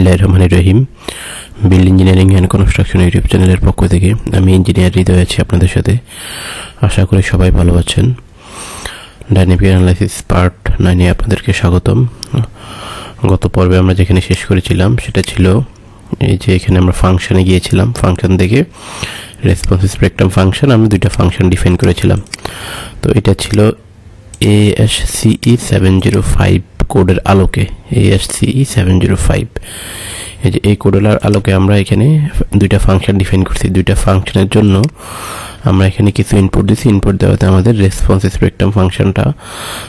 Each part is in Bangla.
বিসমিল্লাহ রহমান রহিম বিল ইঞ্জিনিয়ারিং অ্যান্ড কনস্ট্রাকশন ইউটিউব চ্যানেলের পক্ষ থেকে আমি ইঞ্জিনিয়ার হৃদয় আছি আপনাদের সাথে আশা করি সবাই ভালো আছেন ডাইনামিক অ্যানালাইসিস পার্ট নাইনে আপনাদেরকে স্বাগতম গত পর্বে আমরা যেখানে শেষ করেছিলাম সেটা ছিল এই যে এখানে আমরা ফাংশানে গিয়েছিলাম ফাংশন থেকে রেসপন্সিস স্পেকট্রাম ফাংশন আমি দুইটা ফাংশন ডিফাইন করেছিলাম তো এটা ছিল এএসসিই সেভেন জিরো ফাইভ কোডের আলোকে এএসসিই সেভেন জিরো ফাইভ এই যে এই কোডেলার আলোকে আমরা এখানে দুইটা ফাংশন ডিফাইন করছি দুইটা ফাংশনের জন্য আমরা এখানে কিছু ইনপুট দিচ্ছি ইনপুট দেওয়াতে আমাদের রেসপন্স স্পেকট্রাম ফাংশনটা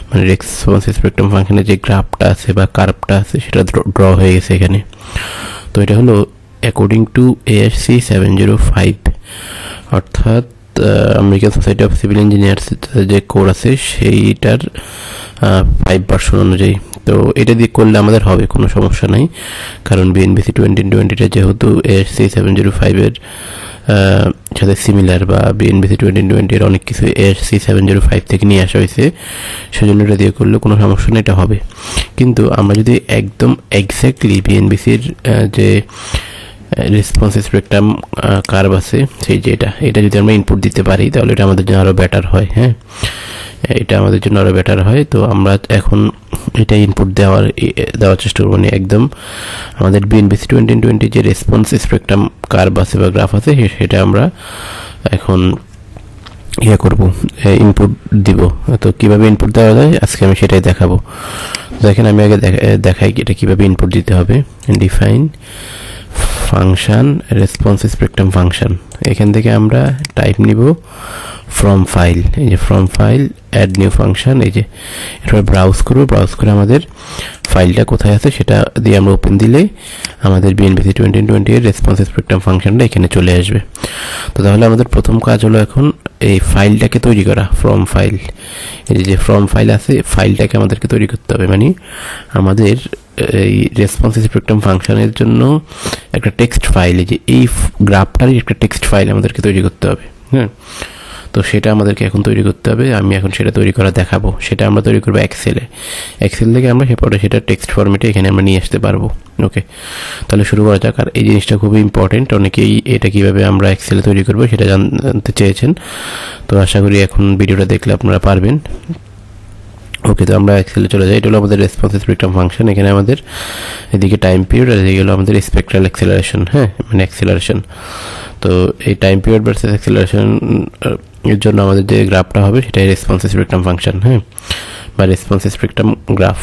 মানে রেসপন্স স্পেকট্রাম ফাংশনের যে গ্রাফটা আছে বা কার্ভটা আছে সেটা ড্র হয়ে গেছে এখানে তো এটা হলো according to ASCE seven zero five অর্থাৎ American Society of Civil Engineers যে কোর আছে সেইটার ফাইভ পার্সেন্ট অনুযায়ী তো এটা দিয়ে করলে আমাদের হবে কোনো সমস্যা নাই কারণ বিএনবিসি টোয়েন্টিন টোয়েন্টিটা যেহেতু এসসি সেভেন জিরো ফাইভের সাথে সিমিলার বা বিএনবিসি টোয়েন্টিন টোয়েন্টির অনেক কিছু এসসি সেভেন জিরো ফাইভ থেকে নিয়ে আসা হয়েছে সেজন্য এটা দিয়ে করলে কোনো সমস্যা নেই এটা হবে কিন্তু আমরা যদি একদম এক্স্যাক্টলি বিএনবিসির যে রেসপন্স স্পেকট্রাম কার্ভ আছে সেই যে এটা এটা যদি আমরা ইনপুট দিতে পারি তাহলে এটা আমাদের জন্য আরও বেটার হয় হ্যাঁ এটা আমাদের জন্য আরও বেটার হয় তো আমরা এখন এটা ইনপুট দেওয়ার দেওয়ার চেষ্টা করবো না মানে একদম আমাদের বিএনবিসি টোয়েন্টি টোয়েন্টি যে রেসপন্স স্পেক্ট্রাম কার্ভ আছে বা গ্রাফ আছে সেটা আমরা এখন ইয়ে করব ইনপুট দিব তো কিভাবে ইনপুট দেওয়া যায় আজকে আমি সেটাই দেখাবো দেখেন আমি আগে দেখাই এটা কিভাবে ইনপুট দিতে হবে define function response spectrum function এখান থেকে আমরা টাইপ নিব ফ্রম ফাইল এই যে from file add new function এই যে এরপর ব্রাউজ করবো ব্রাউজ করে আমাদের ফাইলটা কোথায় আছে সেটা দিয়ে আমরা ওপেন দিলে আমাদের বিএনপিসি টোয়েন্টি টোয়েন্টি এর রেসপন্স স্পেকট্রাম ফাংশানটা এখানে চলে আসবে তো তাহলে আমাদের প্রথম কাজ হলো এখন এই ফাইলটাকে তৈরি করা ফ্রম ফাইল এই যে ফ্রম ফাইল আছে ফাইলটাকে আমাদেরকে তৈরি করতে হবে মানে আমাদের এই রেসপন্স স্পেকট্রাম ফাংশনের জন্য একটা টেক্সট ফাইলে যে এই গ্রাফটারই একটা টেক্সট ফাইল আমাদেরকে তৈরি করতে হবে হ্যাঁ তো সেটা আমাদেরকে এখন তৈরি করতে হবে আমি এখন সেটা তৈরি করা দেখাবো সেটা আমরা তৈরি করবো এক্সেলে এক্সেল থেকে আমরা সেপরে সেটা টেক্সট ফর্মেটে এখানে আমরা নিয়ে আসতে পারবো ওকে তাহলে শুরু করা যাক আর এই জিনিসটা খুবই ইম্পর্টেন্ট অনেকেই এটা কিভাবে আমরা এক্সেলে তৈরি করবো সেটা জানতে চেয়েছেন তো আশা করি এখন ভিডিওটা দেখলে আপনারা পারবেন ওকে তো আমরা এক্সেলে চলে যাই এটা হলো আমাদের রেসপন্স রিটার্ন ফাংশন এখানে আমাদের এদিকে টাইম পিরিয়ড আর এদিকে হলো আমাদের স্পেকট্রাল অ্যাক্সেলারেশন হ্যাঁ মানে অ্যাক্সেলারেশন তো এই টাইম পিরিয়ড ভার্সেস অ্যাক্সেলারেশন এর জন্য আমাদের যে গ্রাফটা হবে সেটাই রেসপন্সেস রিটার্ন ফাংশন হ্যাঁ বা রেসপন্স রিটার্ন গ্রাফ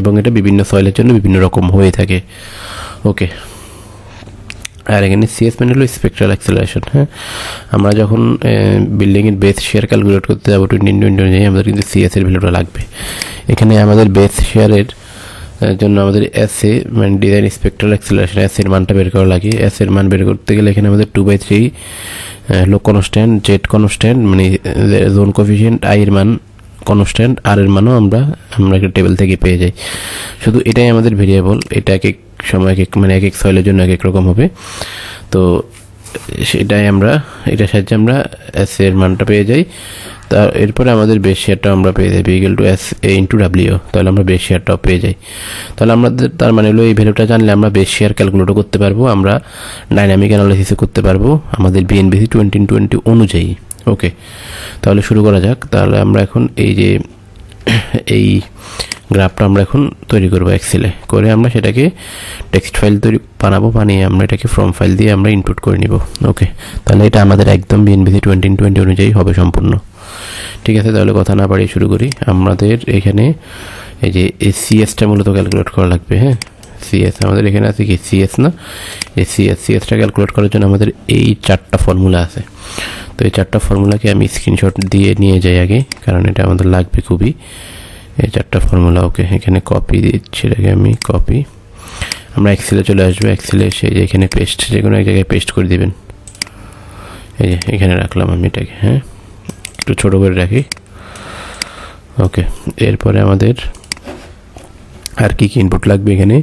এবং এটা বিভিন্ন সয়েলের জন্য বিভিন্ন রকম হয়ে থাকে ওকে আর এখানে সিএস মানে হলো স্পেকট্রাল অ্যাক্সেলারেশন হ্যাঁ আমরা যখন বিল্ডিংয়ের বেস শেয়ার ক্যালকুলেট করতে যাবো টোয়েন্টি টোয়েন্টি অনুযায়ী আমাদের কিন্তু সিএসের ভ্যালুটা লাগবে এখানে আমাদের বেস শেয়ারের জন্য আমাদের এস এ মানে ডিজাইন স্পেকট্রাল অ্যাক্সেলারেশন এস এর মানটা বের করা লাগে এস এর মান বের করতে গেলে এখানে আমাদের two by three low constant Z constant মানে জোন কোফিসিয়েন্ট আই এর মান কনস্ট্যান্ট আর এর মানও আমরা আমরা একটা টেবিল থেকে পেয়ে যাই শুধু এটাই আমাদের ভেরিয়েবল এটাকে সময় এক এক মানে এক এক সয়েলের জন্য এক এক রকম হবে তো সেটাই আমরা এটার সাহায্যে আমরা এস এর মানটা পেয়ে যাই তা এরপরে আমাদের বেস শেয়ারটাও আমরা পেয়ে যাই বিগেল two S A into W তাহলে আমরা বেস শেয়ারটাও পেয়ে যাই তাহলে আমাদের তার মানে হলো এই ভ্যালুটা জানলে আমরা বেস শেয়ার ক্যালকুলেটও করতে পারবো আমরা ডাইনামিক অ্যানালিসিসও করতে পারবো আমাদের বিএনবিসি টোয়েন্টি টোয়েন্টি অনুযায়ী ওকে তাহলে শুরু করা যাক তাহলে আমরা এখন এই যে এই গ্রাফটা আমরা এখন তৈরি করবো এক্সেলে করে আমরা সেটাকে টেক্সট ফাইল তৈরি বানাবো বানিয়ে আমরা এটাকে ফর্ম ফাইল দিয়ে আমরা ইনপুট করে নিব ওকে তাহলে এটা আমাদের একদম বিএনবিসি টোয়েন্টিন টোয়েন্টি অনুযায়ী হবে সম্পূর্ণ ঠিক আছে তাহলে কথা না বাড়িয়ে শুরু করি আমাদের এখানে এই যে সিএসটা মূলত ক্যালকুলেট করা লাগবে হ্যাঁ সিএস আমাদের এখানে আছে কি সিএস না এই সিএস সিএসটা ক্যালকুলেট করার জন্য আমাদের এই চারটা ফর্মুলা আছে তো এই চারটা ফর্মুলাকে আমি স্ক্রিনশট দিয়ে নিয়ে যাই আগে কারণ এটা আমাদের লাগবে খুবই এই চারটা ফর্মুলা ওকে এখানে কপি দিচ্ছি এটাকে আমি কপি আমরা এক্সেলে চলে আসবো এক্সেলে এসে যে এখানে পেস্ট যে কোনো এক জায়গায় পেস্ট করে দিবেন এই যে এখানে রাখলাম আমি এটাকে হ্যাঁ একটু ছোটো করে রাখি ওকে এরপরে আমাদের আর কি কী ইনপুট লাগবে এখানে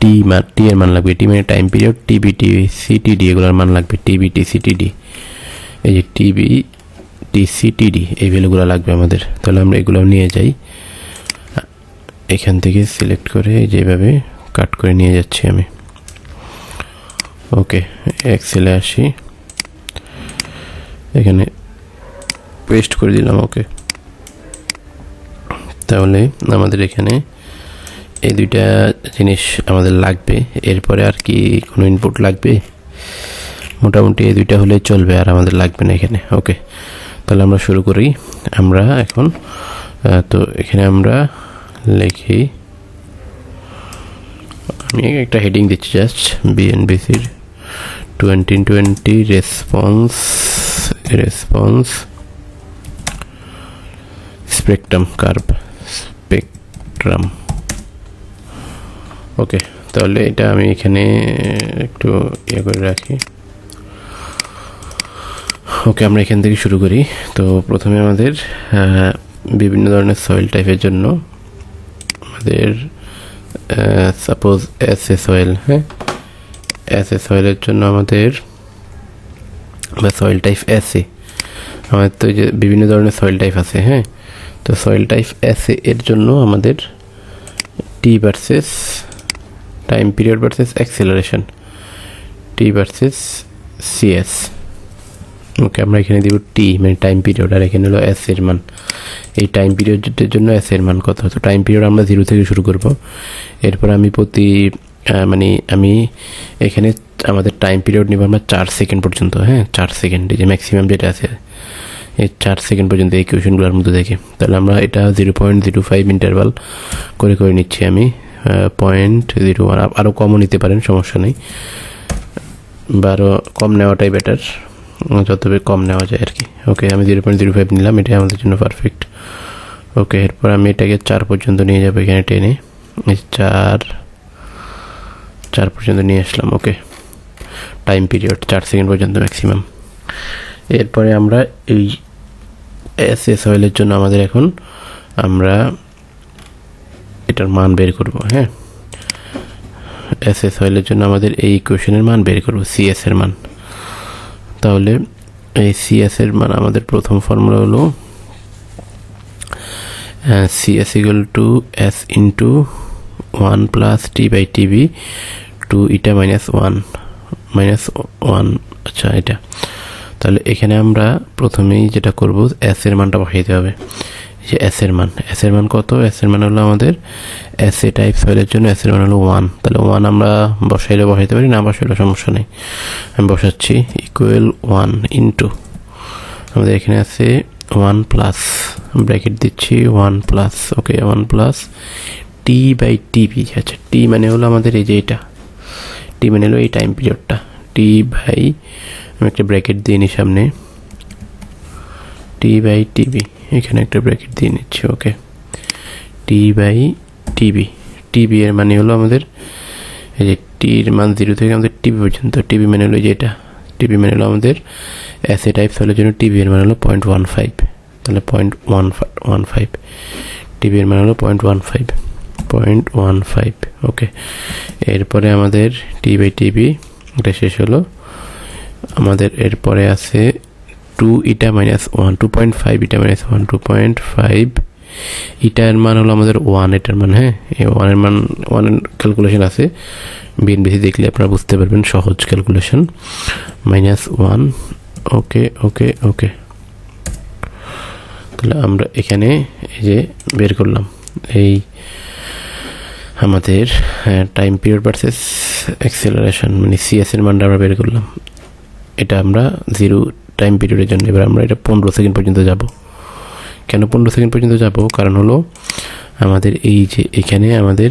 টি মান টি এর মান লাগবে টি মানে time period TB T CTD এগুলোর মান লাগবে টিবি টি সিটিডি এই যে টিবি টি সিটিডি এই ভ্যালুগুলো লাগবে আমাদের তাহলে আমরা এগুলো নিয়ে যাই এখান থেকে সিলেক্ট করে যেভাবে কাট করে নিয়ে যাচ্ছি আমি ওকে এক্সেলে আসি এখানে পেস্ট করে দিলাম ওকে তাহলে আমাদের এখানে এই দুইটা জিনিস আমাদের লাগবে এরপরে আর কি কোনো ইনপুট লাগবে মোটামুটি এই দুইটা হলে চলবে আর আমাদের লাগবে না এখানে ওকে তাহলে আমরা শুরু করি আমরা এখন তো এখানে আমরা লিখি আমি একটা হেডিং দিচ্ছি জাস্ট বিএনবিসির twenty twenty response response spectrum curve spectrum okay তাহলে এটা আমি এখানে একটু ইয়ে করে রাখি ওকে আমরা এখান থেকে শুরু করি তো প্রথমে আমাদের বিভিন্ন ধরনের সয়েল টাইপের জন্য হ্যাঁ? এর सपোজ এসএসএল হে এসএসএল হচ্ছে আমাদের সয়েল টাইপ এস আছে আমরা তো যে বিভিন্ন ধরনের সয়েল টাইপ আছে হ্যাঁ তো সয়েল টাইপ এস এর জন্য আমাদের T versus time period versus acceleration T versus CS okay আমরা এখানে দেব টি মানে টাইম পিরিয়ড আর এখানে হলো এস এর মান এই টাইম পিরিয়ডের জন্য এস এর মান কত তো টাইম পিরিয়ড আমরা জিরো থেকে শুরু করব এরপর আমি প্রতি মানে আমি এখানে আমাদের টাইম পিরিয়ড নেব আমরা চার সেকেন্ড পর্যন্ত হ্যাঁ চার সেকেন্ড যে ম্যাক্সিমাম যেটা আছে এই চার সেকেন্ড পর্যন্ত এই কোয়েশনগুলোর মধ্যে দেখে তাহলে আমরা এটা zero point zero five interval করে করে নিচ্ছি আমি পয়েন্ট জিরো ওয়ান আরও কমও নিতে পারেন সমস্যা নেই বা আরও কম নেওয়াটাই বেটার যত কম নেওয়া যায় আর কি ওকে আমি জিরো পয়েন্ট জিরো ফাইভ নিলাম এটাই আমাদের জন্য পারফেক্ট ওকে এরপর আমি এটাকে চার পর্যন্ত নিয়ে যাবো এখানে টেনে চার চার পর্যন্ত নিয়ে আসলাম ওকে টাইম পিরিয়ড চার সেকেন্ড পর্যন্ত ম্যাক্সিমাম এরপরে আমরা এই এস এস অয়েলের জন্য আমাদের এখন আমরা এটার মান বের করব হ্যাঁ এস এস অয়েলের জন্য আমাদের এই ইকুয়েশনের মান বের করব সিএস এর মান তাহলে এই সিএসের মান আমাদের প্রথম ফর্মুলা হলো C S equal to S into one plus T by TB two eta minus one minus one আচ্ছা এটা তাহলে এখানে আমরা প্রথমেই যেটা করব এস এর মানটা বসাইতে হবে যে অ্যাসের মান অ্যাসের মান কত অ্যাসের মান হলো আমাদের অ্যাসে এ টাইপ সয়েলের জন্য অ্যাসের মান হলো ওয়ান তাহলে ওয়ান আমরা বসাইলে বসাইতে পারি না বসাইলে সমস্যা নেই আমি বসাচ্ছি ইকুয়েল ওয়ান ইন্টু আমাদের এখানে আছে ওয়ান প্লাস ব্র্যাকেট দিচ্ছি one plus okay one plus T by TB আচ্ছা টি মানে হলো আমাদের এই যে এটা টি মানে হলো এই টাইম পিরিয়ডটা টি বাই আমি একটা ব্র্যাকেট দিয়ে নিই সামনে টি বাই টিভি এখানে একটা ব্র্যাকেট দিয়ে নিচ্ছি okay T by TB TB এর মানে হলো আমাদের এই যে টির মান জিরো থেকে আমাদের টিভি পর্যন্ত টিভি মানে হলো যেটা টিভি টিবি মানে হলো আমাদের অ্যাসে টাইপ সলের জন্য টিবি এর মানে হলো পয়েন্ট ওয়ান ফাইভ তাহলে point one one five TB এর মানে হলো point one five point one five okay এরপরে আমাদের টি বাই টিভি এটা শেষ হলো আমাদের এরপরে আছে two eta minus one two point five eta minus one two point five ইটার মান হলো আমাদের ওয়ান এটার মান হ্যাঁ ওয়ানের মান ওয়ানের ক্যালকুলেশন আছে বেশি দেখলে আপনারা বুঝতে পারবেন সহজ calculation minus one okay okay okay তাহলে আমরা এখানে এই যে বের করলাম এই আমাদের টাইম পিরিয়ড পার্সেস অ্যাক্সেলারেশন মানে সিএস এর মানটা আমরা বের করলাম এটা আমরা জিরো টাইম পিরিয়ডের জন্য এবার আমরা এটা পনেরো সেকেন্ড পর্যন্ত যাব কেন পনেরো সেকেন্ড পর্যন্ত যাব কারণ হলো আমাদের এই যে এখানে আমাদের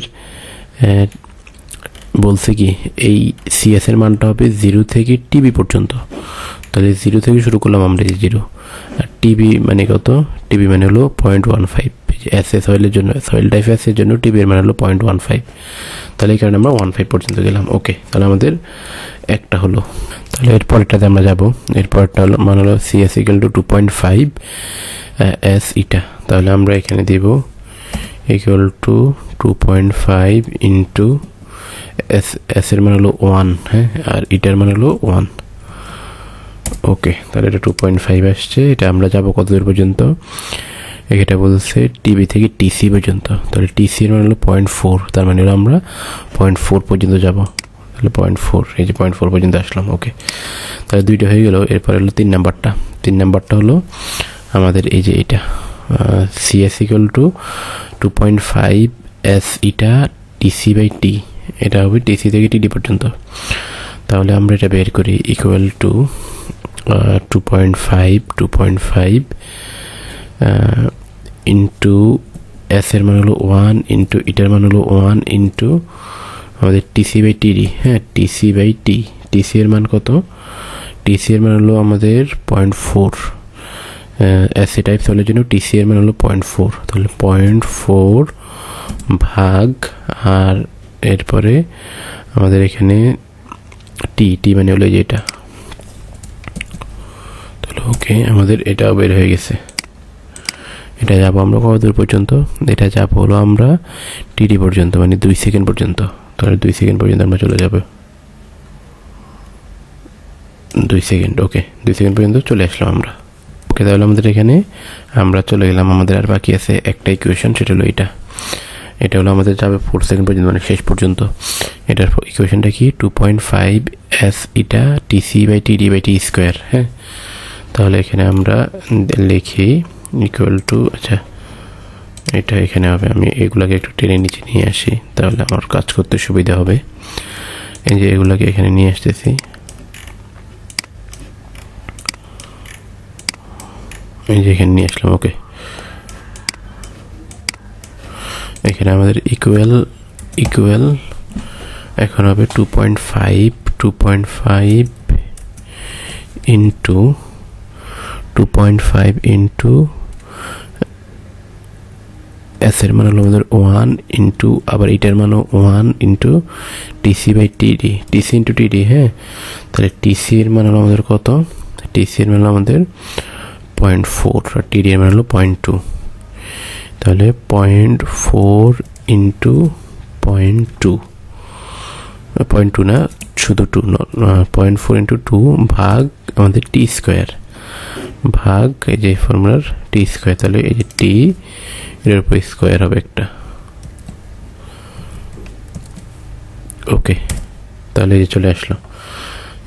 বলছে কি এই সিএসের মানটা হবে জিরো থেকে টিবি পর্যন্ত তাহলে জিরো থেকে শুরু করলাম আমরা জিরো আর টিবি মানে কত টিবি মানে হলো পয়েন্ট ওয়ান ফাইভ অ্যাসে সয়েলের জন্য সয়েল টাইপ এসের জন্য টিপের মানে হলো পয়েন্ট ওয়ান ফাইভ তাহলে এই কারণে আমরা ওয়ান ফাইভ পর্যন্ত গেলাম ওকে তাহলে আমাদের একটা হলো তাহলে এরপরেরটাতে আমরা যাবো এরপরেরটা হলো মানে হলো C S equal to two point five S eta তাহলে আমরা এখানে দিব equal to two point five into S এসের মানে হলো ওয়ান হ্যাঁ আর ইটার মানে হলো ওয়ান ওকে তাহলে এটা টু পয়েন্ট ফাইভ আসছে এটা আমরা যাবো দূর পর্যন্ত এটা বলছে টিবি থেকে টিসি পর্যন্ত তাহলে টিসি এর মানে হলো পয়েন্ট ফোর তার মানে হলো আমরা পয়েন্ট ফোর পর্যন্ত যাব তাহলে পয়েন্ট ফোর এই যে পয়েন্ট ফোর পর্যন্ত আসলাম ওকে তাহলে দুইটা হয়ে গেল এরপরে হলো তিন নাম্বারটা তিন নাম্বারটা হলো আমাদের এই যে এটা CS equal to two point five S eta TC by T এটা হবে টিসি থেকে টিডি পর্যন্ত তাহলে আমরা এটা বের করি equal to two point five two point five into S এর মান হলো ওয়ান ইন্টু ইটার মান হলো ওয়ান ইন্টু আমাদের টিসি বাই টিডি হ্যাঁ টিসি বাই টি টিসি এর মান কত টিসি এর মান হলো আমাদের পয়েন্ট ফোর অ্যাসে টাইপ সলের জন্য টিসি এর মান হলো পয়েন্ট ফোর তাহলে পয়েন্ট ফোর ভাগ আর এরপরে আমাদের এখানে টি টি মানে হলো যেটা তাহলে ওকে আমাদের এটাও বের হয়ে গেছে এটা যাবো আমরা কত দূর পর্যন্ত এটা যাবো হলো আমরা টিডি পর্যন্ত মানে দুই সেকেন্ড পর্যন্ত তাহলে দুই সেকেন্ড পর্যন্ত আমরা চলে যাবো দুই সেকেন্ড ওকে দুই সেকেন্ড পর্যন্ত চলে আসলাম আমরা ওকে তাহলে আমাদের এখানে আমরা চলে গেলাম আমাদের আর বাকি আছে একটা ইকুয়েশন সেটা হলো এটা এটা হলো আমাদের যাবে ফোর সেকেন্ড পর্যন্ত মানে শেষ পর্যন্ত এটার ইকুয়েশনটা কি two point five S eta TC by TD by T square হ্যাঁ তাহলে এখানে আমরা লিখি ইকুয়াল টু আচ্ছা এটা এখানে হবে আমি এগুলাকে একটু টেনে নিচে নিয়ে আসি তাহলে আমার কাজ করতে সুবিধা হবে এই যে এগুলাকে এখানে নিয়ে আসতেছি এই যে এখানে নিয়ে আসলাম ওকে এখানে আমাদের ইকুয়াল ইকুয়াল এখন হবে two point five two point five into two point five into S এর মান হলো আমাদের ওয়ান ইন্টু আবার এইটার মানও one into TC by TD TC into TD হ্যাঁ তাহলে টিসি এর মান হলো আমাদের কত টিসি এর মান হলো আমাদের পয়েন্ট ফোর আর টিডি এর মান হলো পয়েন্ট টু তাহলে point four into point two point two না শুধু two point four into two ভাগ আমাদের টি স্কোয়ার ভাগ এই যে ফর্মুলার টি স্কোয়ার তাহলে এই যে টি এর উপর স্কোয়ার হবে একটা ওকে তাহলে এই যে চলে আসলো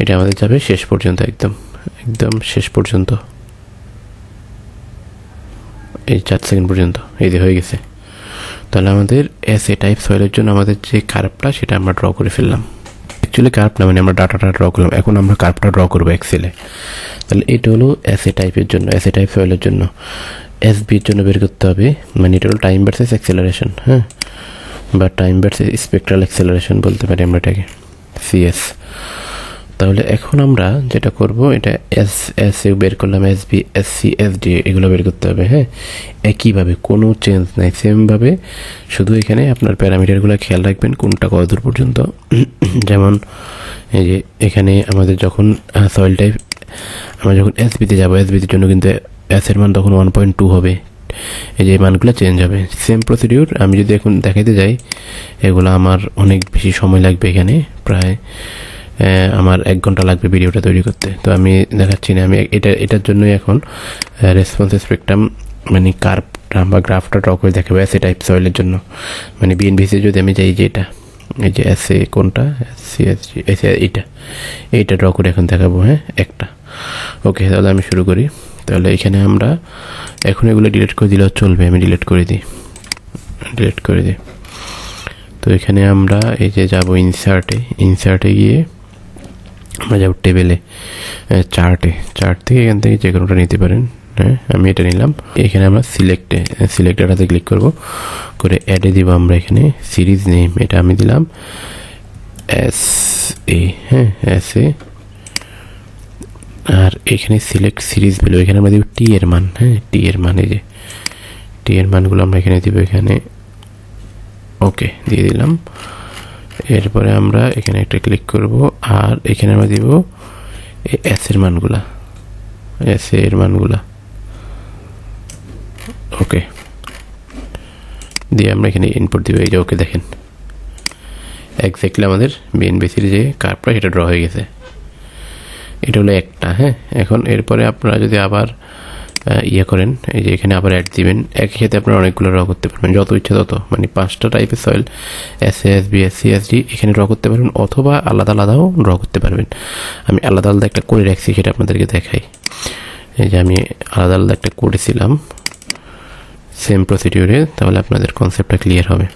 এটা আমাদের যাবে শেষ পর্যন্ত একদম একদম শেষ পর্যন্ত এই চার সেকেন্ড পর্যন্ত এই যে হয়ে গেছে তাহলে আমাদের এস এ টাইপ সয়েলের জন্য আমাদের যে কার্ভটা সেটা আমরা ড্র করে ফেললাম অ্যাকচুয়ালি কার্প না মানে আমরা ডাটাটা ড্র করলাম এখন আমরা কার্পটা ড্র করবো এক্সেলে তাহলে এটা হলো এ টাইপের জন্য এ টাইপ ফয়েলের জন্য এস বির জন্য বের করতে হবে মানে এটা হলো টাইম ভার্সেস অ্যাক্সেলারেশন হ্যাঁ বা টাইম ভার্সেস স্পেকট্রাল অ্যাক্সেলারেশন বলতে পারি আমরা এটাকে সিএস তাহলে এখন আমরা যেটা করব এটা এস এস ইউ বের করলাম S B S C S D এগুলো বের করতে হবে হ্যাঁ একইভাবে কোনো চেঞ্জ নাই সেমভাবে শুধু এখানে আপনার প্যারামিটারগুলো খেয়াল রাখবেন কোনটা কতদূর পর্যন্ত যেমন এই যে এখানে আমাদের যখন সয়েল টাইপ আমরা যখন এস বিতে যাবো এস বিতে জন্য কিন্তু এসের মান তখন ওয়ান পয়েন্ট টু হবে এই যে মানগুলো চেঞ্জ হবে সেম প্রসিডিউর আমি যদি এখন দেখাইতে যাই এগুলো আমার অনেক বেশি সময় লাগবে এখানে প্রায় আমার এক ঘন্টা লাগবে ভিডিওটা তৈরি করতে তো আমি দেখাচ্ছি না আমি এটা এটার জন্যই এখন রেসপন্স স্পেকট্রাম মানে কার্পটা বা গ্রাফটা ড্র করে দেখাবে অ্যাসে টাইপ সয়েলের জন্য মানে বিএনভিসি যদি আমি যাই যে এটা এই যে এসে কোনটা সি এসজি এসে এইটা এইটা ড্র করে এখন দেখাবো হ্যাঁ একটা ওকে তাহলে আমি শুরু করি তাহলে এখানে আমরা এখন এগুলো ডিলিট করে দিলেও চলবে আমি ডিলিট করে দিই ডিলিট করে দিই তো এখানে আমরা এই যে যাবো ইনসার্টে ইনসার্টে গিয়ে আমরা যাবো টেবিলে চার্টে চার্ট থেকে এখান থেকে যে কোনোটা নিতে পারেন হ্যাঁ আমি এটা নিলাম এখানে আমরা সিলেক্টে সিলেক্ট ক্লিক করব করে অ্যাডে দিব আমরা এখানে সিরিজ নেম এটা আমি দিলাম এস এ হ্যাঁ এস এ আর এখানে সিলেক্ট সিরিজ মিলো এখানে আমরা দিব টি এর মান হ্যাঁ টি এর মান এই যে টি এর মানগুলো আমরা এখানে দিব এখানে ওকে দিয়ে দিলাম এরপরে আমরা এখানে একটা ক্লিক করব আর এখানে আমরা দিব এস এর মানগুলা এস এর মানগুলা ওকে দিয়ে আমরা এখানে ইনপুট দিব এই যে ওকে দেখেন এক্স্যাক্টলি আমাদের বিএনবিসির যে কার্ডটা সেটা ড্র হয়ে গেছে এটা হলো একটা হ্যাঁ এখন এরপরে আপনারা যদি আবার ইয়ে করেন এই যে এখানে আবার অ্যাড দিবেন একই সাথে আপনারা অনেকগুলো র করতে পারবেন যত ইচ্ছা তত মানে পাঁচটা টাইপের soil S S B S C S D এখানে র করতে পারবেন অথবা আলাদা আলাদাও র করতে পারবেন আমি আলাদা আলাদা একটা করে রাখছি সেটা আপনাদেরকে দেখাই এই যে আমি আলাদা আলাদা একটা করেছিলাম সেম প্রসিডিউরে তাহলে আপনাদের কনসেপ্টটা ক্লিয়ার হবে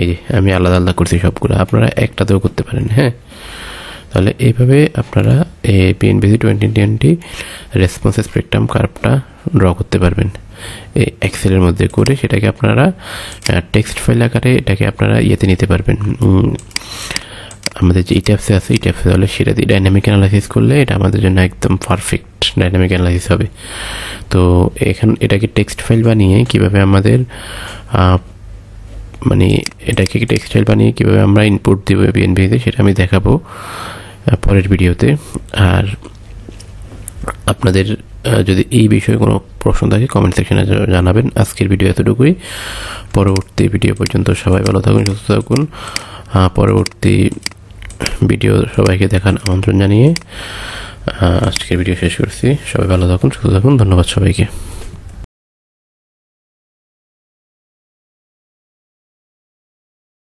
এই যে আমি আলাদা আলাদা করছি সবগুলো আপনারা একটাতেও করতে পারেন হ্যাঁ তাহলে এইভাবে আপনারা এই BNBC twenty twenty response spectrum কার্ভটা ড্র করতে পারবেন এই এক্সেলের মধ্যে করে সেটাকে আপনারা টেক্সট ফাইল আকারে এটাকে আপনারা ইয়েতে নিতে পারবেন আমাদের যে ইট্যাপসে e আছে ইট্যাপসে e তাহলে সেটা দিয়ে ডাইনামিক অ্যানালাইসিস করলে এটা আমাদের জন্য একদম পারফেক্ট ডাইনামিক অ্যানালাইসিস হবে তো এখান এটাকে টেক্সট ফাইল বানিয়ে কীভাবে আমাদের মানে এটাকে টেক্সট ফাইল বানিয়ে কীভাবে আমরা ইনপুট দেবো বিএনপিতে সেটা আমি দেখাবো পরের ভিডিওতে আর আপনাদের যদি এই বিষয়ে কোনো প্রশ্ন থাকে কমেন্ট সেকশনে জানাবেন আজকের ভিডিও এতটুকুই পরবর্তী ভিডিও পর্যন্ত সবাই ভালো থাকুন সুস্থ থাকুন পরবর্তী ভিডিও সবাইকে দেখার আমন্ত্রণ জানিয়ে আজকের ভিডিও শেষ করছি সবাই ভালো থাকুন সুস্থ থাকুন ধন্যবাদ সবাইকে